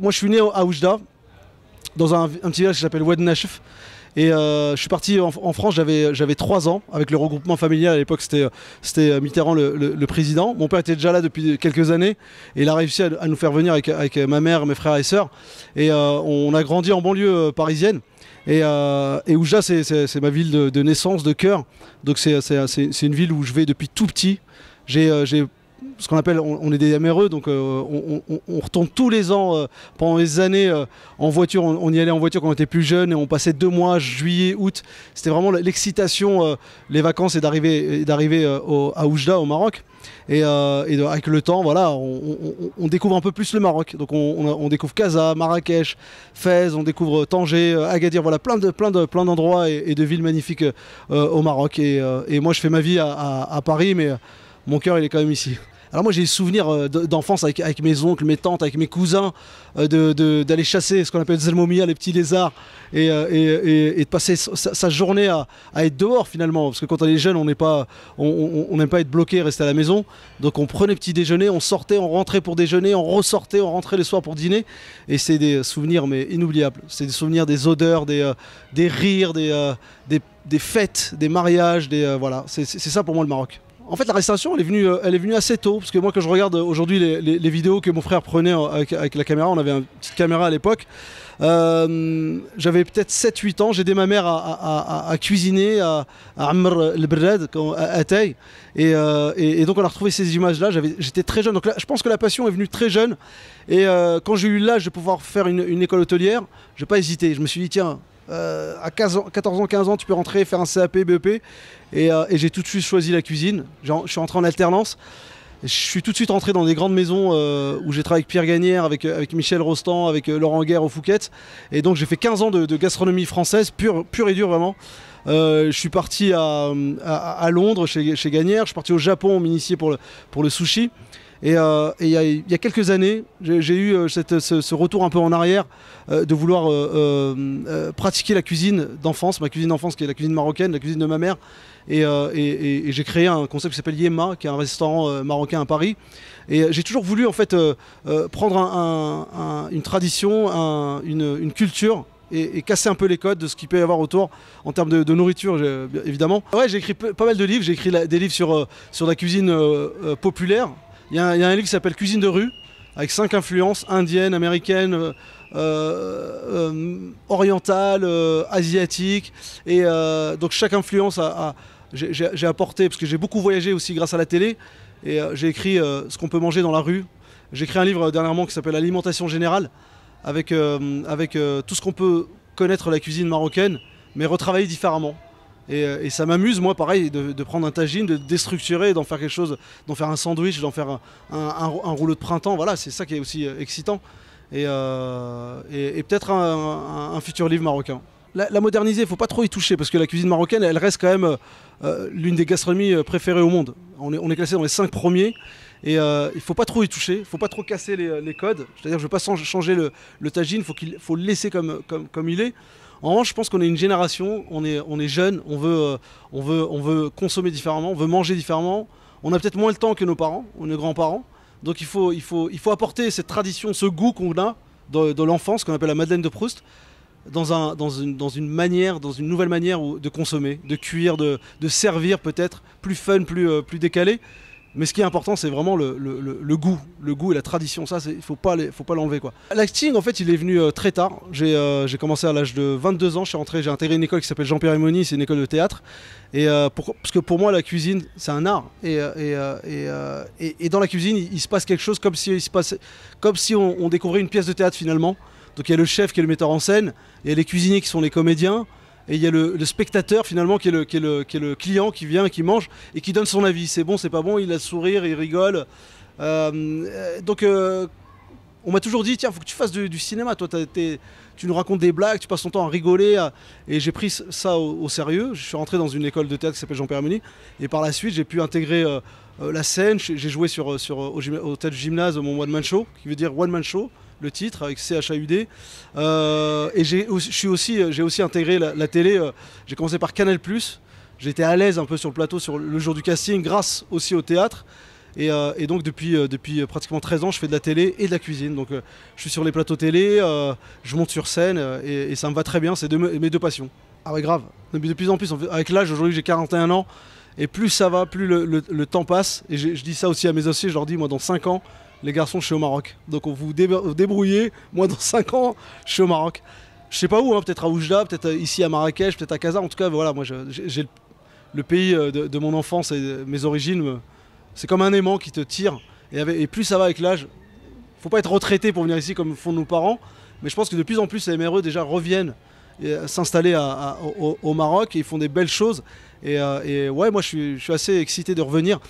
Moi, je suis né à Oujda, dans un, petit village qui s'appelle Wed Et euh, je suis parti en, France, j'avais 3 ans, avec le regroupement familial. À l'époque, c'était euh, Mitterrand le, président. Mon père était déjà là depuis quelques années et il a réussi à, nous faire venir avec, ma mère, mes frères et sœurs. Et euh, on a grandi en banlieue parisienne. Et, Oujda c'est ma ville de, naissance, de cœur. Donc, c'est une ville où je vais depuis tout petit. J'ai ce qu'on appelle, on, est des améreux donc euh, on, retombe tous les ans, euh, pendant des années, euh, en voiture, on, y allait en voiture quand on était plus jeune et on passait deux mois, juillet, août. C'était vraiment l'excitation, les vacances et d'arriver à Oujda, au Maroc. Et, avec le temps, voilà, on, découvre un peu plus le Maroc. Donc on, découvre Casa, Marrakech, Fès, on découvre Tanger, Agadir, voilà, plein de plein de plein d'endroits et, de villes magnifiques au Maroc. Et, moi, je fais ma vie à, à Paris, mais mon cœur, il est quand même ici. Alors moi j'ai des souvenirs euh, d'enfance avec, mes oncles, mes tantes, avec mes cousins, euh, d'aller de, chasser ce qu'on appelle Zelmomia, les petits lézards, et, euh, de passer sa, journée à, être dehors finalement, parce que quand on est jeune on n'aime pas, on, on, pas être bloqué, rester à la maison, donc on prenait petit déjeuner, on sortait, on rentrait pour déjeuner, on ressortait, on rentrait le soir pour dîner, et c'est des souvenirs mais inoubliables, c'est des souvenirs des odeurs, des, des rires, des, des, fêtes, des mariages, des, voilà, c'est ça pour moi le Maroc. En fait, la elle est venue, euh, elle est venue assez tôt, parce que moi, quand je regarde euh, aujourd'hui les, vidéos que mon frère prenait euh, avec, la caméra, on avait une petite caméra à l'époque. j'avais peut-être 7-8 ans, j'aidais ma mère à, cuisiner à, Amr le Brad, à, taille, Et, donc on a retrouvé ces images-là, j'étais très jeune. Donc là, je pense que la passion est venue très jeune. Et quand j'ai eu l'âge de pouvoir faire une, une école hôtelière, je n'ai pas hésité. Je me suis dit, tiens, euh, à 14 ans, 15 ans, tu peux rentrer, faire un CAP, BEP. Euh, et, j'ai tout de suite choisi la cuisine. Je suis rentré en alternance. Je suis tout de suite rentré dans des grandes maisons euh, où j'ai travaillé avec Pierre Gagnère, avec, Michel Rostand, avec Laurent Guerre au Fouquet. Et donc j'ai fait 15 ans de, gastronomie française, pure, et dure vraiment. je suis parti à, Londres chez, Gagnère, je suis parti au Japon au m'initiait pour le, pour le sushi. Et euh, il y, a quelques années, j'ai eu euh, ce, retour un peu en arrière euh, de vouloir pratiquer la cuisine d'enfance, ma cuisine d'enfance qui est la cuisine marocaine, la cuisine de ma mère. Et, j'ai créé un concept qui s'appelle Yema qui est un restaurant marocain à Paris. Et j'ai toujours voulu en fait prendre une tradition, une, culture et, casser un peu les codes de ce qu'il peut y avoir autour en termes de, nourriture, évidemment. Ouais, j'ai écrit pas mal de livres. J'ai écrit des livres sur, sur la cuisine populaire, il y, a un livre qui s'appelle Cuisine de rue, avec cinq influences indiennes, américaines, euh, euh, orientales, euh, asiatiques. Et donc chaque influence a, j'ai apporté, parce que j'ai beaucoup voyagé aussi grâce à la télé, et j'ai écrit ce qu'on peut manger dans la rue. J'ai écrit un livre dernièrement qui s'appelle Alimentation générale, avec, avec tout ce qu'on peut connaître de la cuisine marocaine, mais retravaillé différemment. Euh, et, ça m'amuse, moi, pareil, de, prendre un tagine, de déstructurer, d'en faire quelque chose, d'en faire un sandwich, d'en faire un, rouleau de printemps. Voilà, c'est ça qui est aussi euh, excitant. Et, euh, peut-être un, futur livre marocain. La, moderniser, il faut pas trop y toucher parce que la cuisine marocaine, elle reste quand même l'une des gastronomies préférées au monde. On est, classé dans les cinq premiers. Et euh, il faut pas trop y toucher, il ne faut pas trop casser les, codes. C'est-à-dire, je ne veux pas changer le, tagine, faut il faut le laisser comme, comme, comme il est. En revanche, je pense qu'on est une génération, on est, jeune, euh, on veut, consommer différemment, on veut manger différemment. On a peut-être moins le temps que nos parents ou nos grands-parents. Donc il faut, apporter cette tradition, ce goût qu'on a de, l'enfance, qu'on appelle la Madeleine de Proust, dans, une, manière, dans une nouvelle manière de consommer, de cuire, de, servir peut-être, plus fun, plus, euh, plus décalé. Mais ce qui est important, c'est vraiment le, goût, le goût et la tradition. Ça, il faut pas, faut pas l'enlever quoi. L'acting, en fait, il est venu euh, très tard. Euh, j'ai, commencé à l'âge de 22 ans. Je suis rentré, j'ai intégré une école qui s'appelle Jean Pierre Moni, c'est une école de théâtre. Et euh, parce que pour moi, la cuisine, c'est un art. Et, dans la cuisine, il, se passe quelque chose comme si, il se comme si on, on découvrait une pièce de théâtre finalement. Donc il y a le chef qui est le metteur en scène, il y a les cuisiniers qui sont les comédiens et il y a le, spectateur finalement qui est le, client qui vient, qui mange et qui donne son avis. C'est bon, c'est pas bon, il a le sourire, il rigole. Euh, euh, donc euh, on m'a toujours dit, tiens, faut que tu fasses du, cinéma, toi, tu nous racontes des blagues, tu passes ton temps à rigoler. Et j'ai pris ça au, sérieux. Je suis rentré dans une école de théâtre qui s'appelle Jean pierre Permini. Et par la suite, j'ai pu intégrer la scène. J'ai joué sur, au, théâtre gymnase mon One Man Show, qui veut dire One Man Show le titre avec CHAUD. Euh, et j'ai aussi, euh, j'ai aussi intégré la, télé. Euh, j'ai commencé par Canal+. J'étais à l'aise un peu sur le plateau sur le jour du casting, grâce aussi au théâtre. Et, euh, et, donc depuis, depuis pratiquement 13 ans, je fais de la télé et de la cuisine. Donc je suis sur les plateaux télé, je monte sur scène et, ça me va très bien, c'est mes deux passions. Ah ouais grave, de plus en plus, avec l'âge, aujourd'hui j'ai 41 ans, et plus ça va, plus le, le, le temps passe. Et je dis ça aussi à mes associés, je leur dis, moi dans 5 ans, les garçons, je suis au Maroc. Donc on vous débrouillez. Moi, dans 5 ans, je suis au Maroc. Je sais pas où, hein, peut-être à Oujda, peut-être euh, ici à Marrakech, peut-être à Casa. En tout cas, voilà, moi, j'ai le pays euh, de, mon enfance et mes origines. C'est comme un aimant qui te tire. Et, plus ça va avec l'âge, faut pas être retraité pour venir ici comme font nos parents. Mais je pense que de plus en plus, les MRE déjà reviennent euh, s'installer au, Maroc et ils font des belles choses. Et, ouais, moi, je suis assez excité de revenir.